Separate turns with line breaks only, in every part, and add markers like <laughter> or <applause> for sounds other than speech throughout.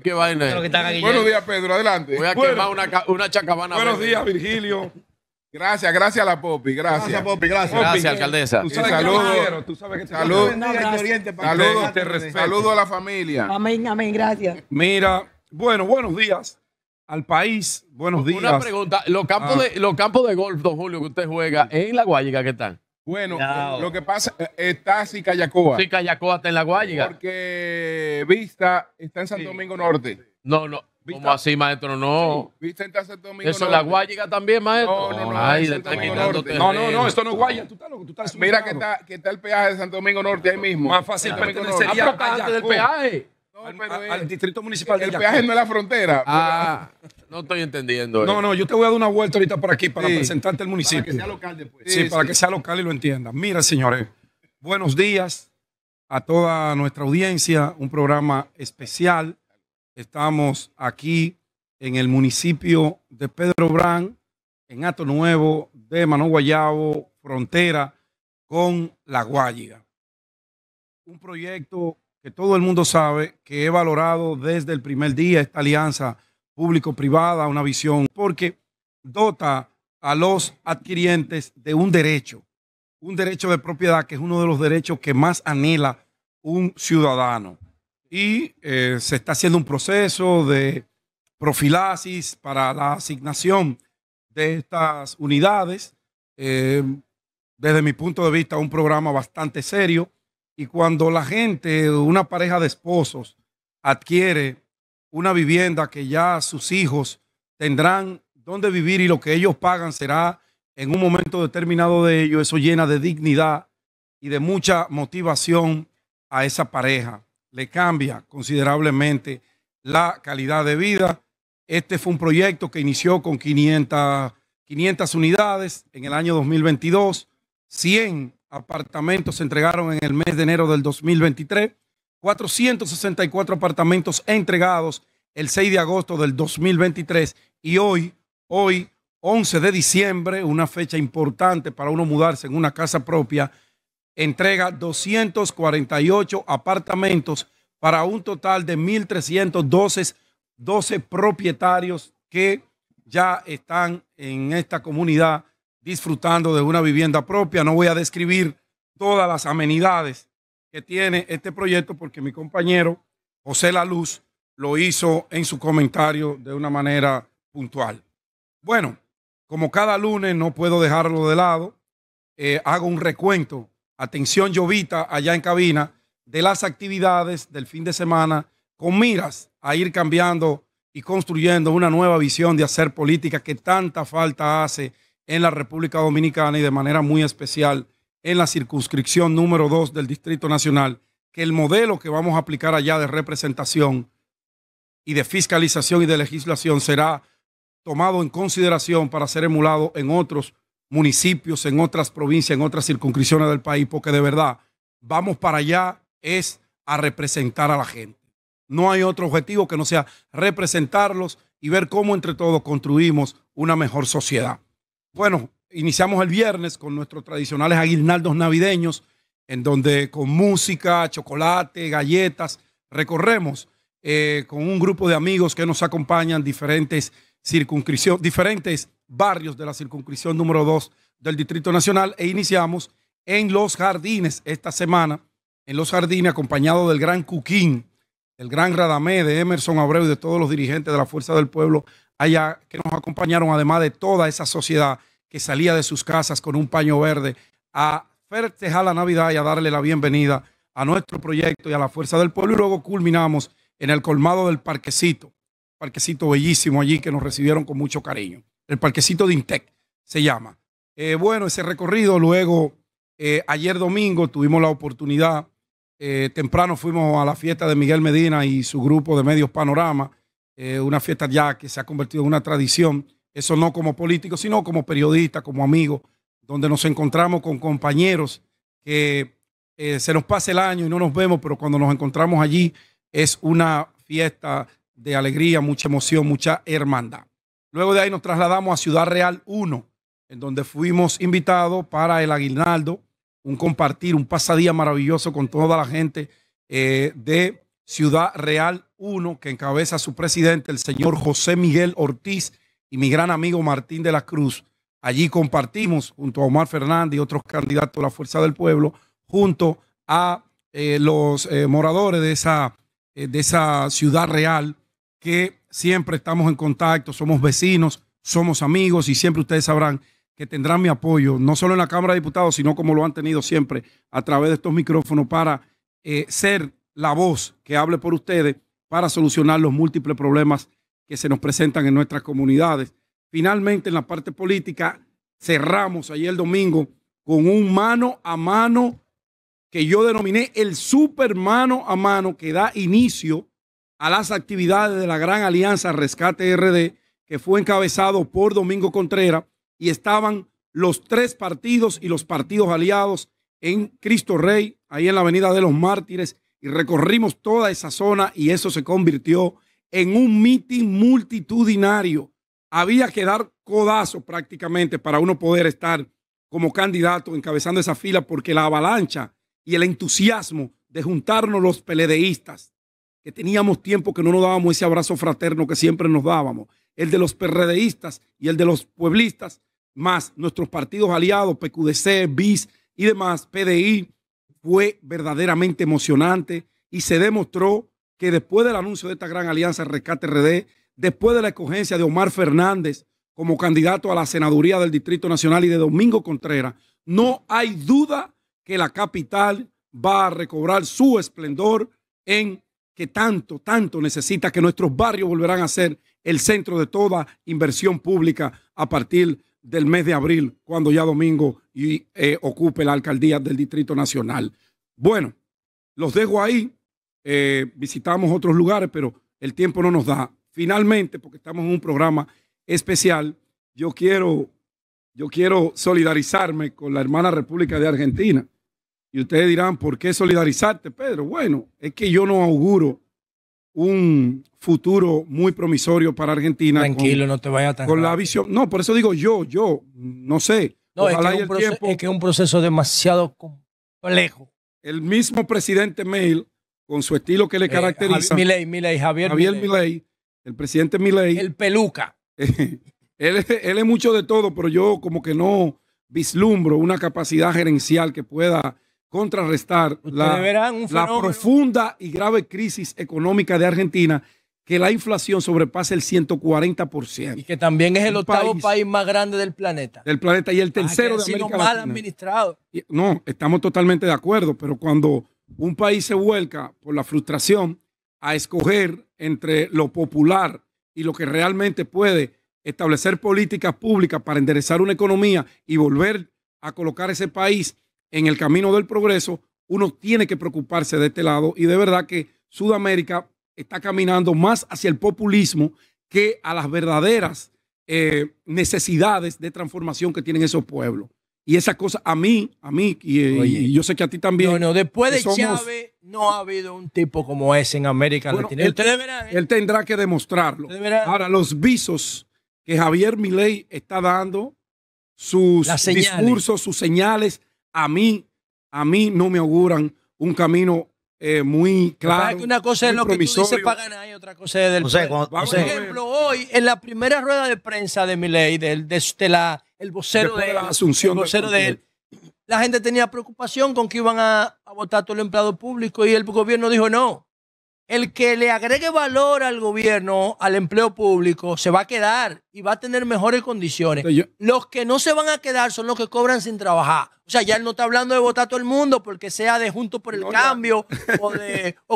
qué vaina Buenos días, Pedro. Adelante. Voy a quemar una, una chacabana. Buenos días, Virgilio. Gracias, gracias a la Popi, gracias. Gracias, Popi, gracias. alcaldesa. Saludos sabes saludo, a la familia. Amén, amén, gracias. Mira, bueno, buenos días al país, buenos días. Una pregunta, los campos, de, los campos de golf, don Julio, que usted juega, ¿en La Guayica qué tal? Bueno, lo que pasa es eh, está Sí, Cayacoa está en La Guayiga. Porque Vista está en Santo Domingo Norte. No, no. Vista. ¿Cómo así, maestro? No. Vista está en Santo Domingo Norte. Eso La Guayiga también, maestro. No, no, no. no, no, no, esto no es Guaya. Tú estás tú estás Mira que está, que está el peaje de Santo Domingo Norte ahí mismo. Más fácil pertenecería ah, antes del peaje. al, distrito municipal de El peaje no es la frontera. Ah. No estoy entendiendo. No, no, yo te voy a dar una vuelta ahorita por aquí para presentarte el municipio. Para que sea local después. Sí, para que sea local y lo entienda. Mira, señores, buenos días a toda nuestra audiencia. Un programa especial. Estamos aquí en el municipio de Pedro Brán, en Ato Nuevo, de Mano Guayabo, frontera con La Guayiga. Un proyecto que todo el mundo sabe que he valorado desde el primer día, esta alianza público-privada, una visión, porque dota a los adquirientes de un derecho, un derecho de propiedad que es uno de los derechos que más anhela un ciudadano. Y eh, se está haciendo un proceso de profilaxis para la asignación de estas unidades. Eh, desde mi punto de vista, un programa bastante serio. Y cuando la gente, una pareja de esposos, adquiere una vivienda que ya sus hijos tendrán dónde vivir y lo que ellos pagan será en un momento determinado de ellos, eso llena de dignidad y de mucha motivación a esa pareja. Le cambia considerablemente la calidad de vida. Este fue un proyecto que inició con 500, 500 unidades en el año 2022. 100 apartamentos se entregaron en el mes de enero del 2023 464 apartamentos entregados el 6 de agosto del 2023 y hoy, hoy 11 de diciembre, una fecha importante para uno mudarse en una casa propia, entrega 248 apartamentos para un total de 1.312 12 propietarios que ya están en esta comunidad disfrutando de una vivienda propia. No voy a describir todas las amenidades que tiene este proyecto porque mi compañero José La Luz lo hizo en su comentario de una manera puntual. Bueno, como cada lunes no puedo dejarlo de lado, eh, hago un recuento, atención llovita allá en cabina, de las actividades del fin de semana con miras a ir cambiando y construyendo una nueva visión de hacer política que tanta falta hace en la República Dominicana y de manera muy especial en la circunscripción número 2 del Distrito Nacional, que el modelo que vamos a aplicar allá de representación y de fiscalización y de legislación será tomado en consideración para ser emulado en otros municipios, en otras provincias, en otras circunscripciones del país, porque de verdad vamos para allá es a representar a la gente. No hay otro objetivo que no sea representarlos y ver cómo entre todos construimos una mejor sociedad. Bueno, Iniciamos el viernes con nuestros tradicionales aguinaldos navideños, en donde con música, chocolate, galletas, recorremos eh, con un grupo de amigos que nos acompañan diferentes circunscripción, diferentes barrios de la circunscripción número 2 del Distrito Nacional e iniciamos en Los Jardines esta semana, en Los Jardines acompañado del gran Cuquín, el gran Radamé, de Emerson Abreu y de todos los dirigentes de la Fuerza del Pueblo allá que nos acompañaron, además de toda esa sociedad que salía de sus casas con un paño verde a festejar la Navidad y a darle la bienvenida a nuestro proyecto y a la fuerza del pueblo. Y luego culminamos en el colmado del parquecito, parquecito bellísimo allí que nos recibieron con mucho cariño. El parquecito de Intec se llama. Eh, bueno, ese recorrido luego, eh, ayer domingo tuvimos la oportunidad, eh, temprano fuimos a la fiesta de Miguel Medina y su grupo de medios Panorama, una fiesta ya que se ha convertido en una tradición eso no como político, sino como periodista, como amigo, donde nos encontramos con compañeros que eh, se nos pasa el año y no nos vemos, pero cuando nos encontramos allí es una fiesta de alegría, mucha emoción, mucha hermandad. Luego de ahí nos trasladamos a Ciudad Real 1, en donde fuimos invitados para el Aguinaldo, un compartir, un pasadía maravilloso con toda la gente eh, de Ciudad Real 1, que encabeza su presidente, el señor José Miguel Ortiz, y mi gran amigo Martín de la Cruz. Allí compartimos junto a Omar Fernández y otros candidatos de la Fuerza del Pueblo, junto a eh, los eh, moradores de esa, eh, de esa ciudad real, que siempre estamos en contacto, somos vecinos, somos amigos y siempre ustedes sabrán que tendrán mi apoyo, no solo en la Cámara de Diputados, sino como lo han tenido siempre a través de estos micrófonos para ser la voz que hable por ustedes para solucionar los múltiples problemas que se nos presentan en nuestras comunidades. Finalmente, en la parte política, cerramos ayer el domingo con un mano a mano que yo denominé el super mano a mano que da inicio a las actividades de la Gran Alianza Rescate RD, que fue encabezado por Domingo Contreras, y estaban los tres partidos y los partidos aliados en Cristo Rey, ahí en la Avenida de los Mártires, y recorrimos toda esa zona y eso se convirtió en un mitin multitudinario. Había que dar codazo prácticamente para uno poder estar como candidato encabezando esa fila porque la avalancha y el entusiasmo de juntarnos los peledeístas, que teníamos tiempo que no nos dábamos ese abrazo fraterno que siempre nos dábamos, el de los perredeístas y el de los pueblistas, más nuestros partidos aliados, PQDC, BIS y demás, PDI, fue verdaderamente emocionante y se demostró que después del anuncio de esta gran alianza Rescate RD, después de la escogencia de Omar Fernández como candidato a la senaduría del Distrito Nacional y de Domingo Contreras, no hay duda que la capital va a recobrar su esplendor en que tanto, tanto necesita que nuestros barrios volverán a ser el centro de toda inversión pública a partir del mes de abril, cuando ya domingo y, eh, ocupe la alcaldía del Distrito Nacional. Bueno, los dejo ahí eh, visitamos otros lugares, pero el tiempo no nos da. Finalmente, porque estamos en un programa especial, yo quiero, yo quiero solidarizarme con la hermana República de Argentina. Y ustedes dirán, ¿por qué solidarizarte, Pedro? Bueno, es que yo no auguro un futuro muy promisorio para Argentina. Tranquilo, no te vayas tan Con la visión. No, por eso digo yo, yo, no sé.
No, Ojalá es que, proceso,
tiempo, es que es un proceso demasiado complejo. El mismo presidente Mail con su estilo que le eh, caracteriza. Javier, Javier Milei, el presidente Milei. El peluca. <laughs> él, es mucho de todo, pero yo como que no vislumbro una capacidad gerencial que pueda contrarrestar la, profunda y grave crisis económica de Argentina, que la inflación sobrepasa el 140%. Y que también es el octavo país, más grande del planeta. Del planeta y el ah, tercero ah, de América mal administrado. no, estamos totalmente de acuerdo, pero cuando un país se vuelca por la frustración a escoger entre lo popular y lo que realmente puede establecer políticas públicas para enderezar una economía y volver a colocar ese país en el camino del progreso, uno tiene que preocuparse de este lado y de verdad que Sudamérica está caminando más hacia el populismo que a las verdaderas eh, necesidades de transformación que tienen esos pueblos. Y esa cosa a mí, a mí, y, eh, yo sé que a ti también. Bueno, después de Chávez no ha habido un tipo como ese en América Latina. ¿eh? Él, tendrá que demostrarlo. Ahora, los visos que Javier Milei está dando, sus discursos, sus señales, a mí, a mí no me auguran un camino eh, muy claro. Que una cosa es lo que otra cosa del. Por ejemplo, hoy en la primera rueda de prensa de Milei, de, de, de la el vocero de, la asunción vocero de él. La gente tenía preocupación con que iban a, votar todo el empleado público y el gobierno dijo no. El que le agregue valor al gobierno, al empleo público, se va a quedar y va a tener mejores condiciones. los que no se van a quedar son los que cobran sin trabajar. O sea, ya él no está hablando de votar todo el mundo porque sea de Junto por el Cambio o,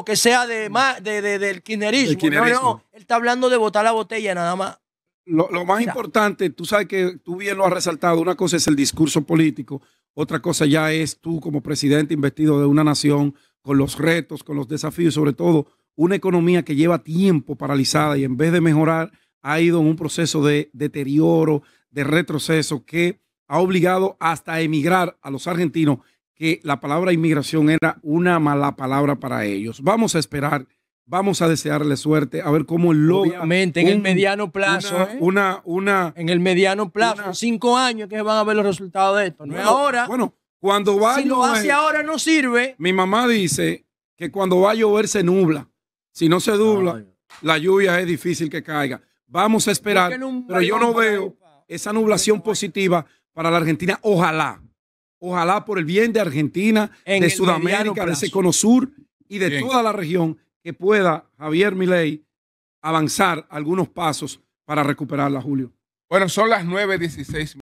que sea de, <laughs> de, del kirchnerismo. kirchnerismo. No, no, él está hablando de votar la botella nada más lo, más importante, tú sabes que tú bien lo has resaltado, una cosa es el discurso político, otra cosa ya es tú como presidente investido de una nación con los retos, con los desafíos, sobre todo una economía que lleva tiempo paralizada y en vez de mejorar ha ido en un proceso de deterioro, de retroceso que ha obligado hasta a emigrar a los argentinos, que la palabra inmigración era una mala palabra para ellos. Vamos a esperar Vamos a desearle suerte, a ver cómo Obviamente, en el mediano plazo. ¿eh? Una, una, En el mediano plazo, cinco años que van a ver los resultados de esto. No es ahora. Bueno, cuando va si a hace ahora, no sirve. Mi mamá dice que cuando va a llover se nubla. Si no se dubla, la lluvia es difícil que caiga. Vamos a esperar. pero yo no veo esa nublación positiva para la Argentina. Ojalá. Ojalá por el bien de Argentina, de Sudamérica, de ese sur y de toda la región que pueda Javier Milei avanzar algunos pasos para recuperarla, Julio. Bueno, son las 9.16.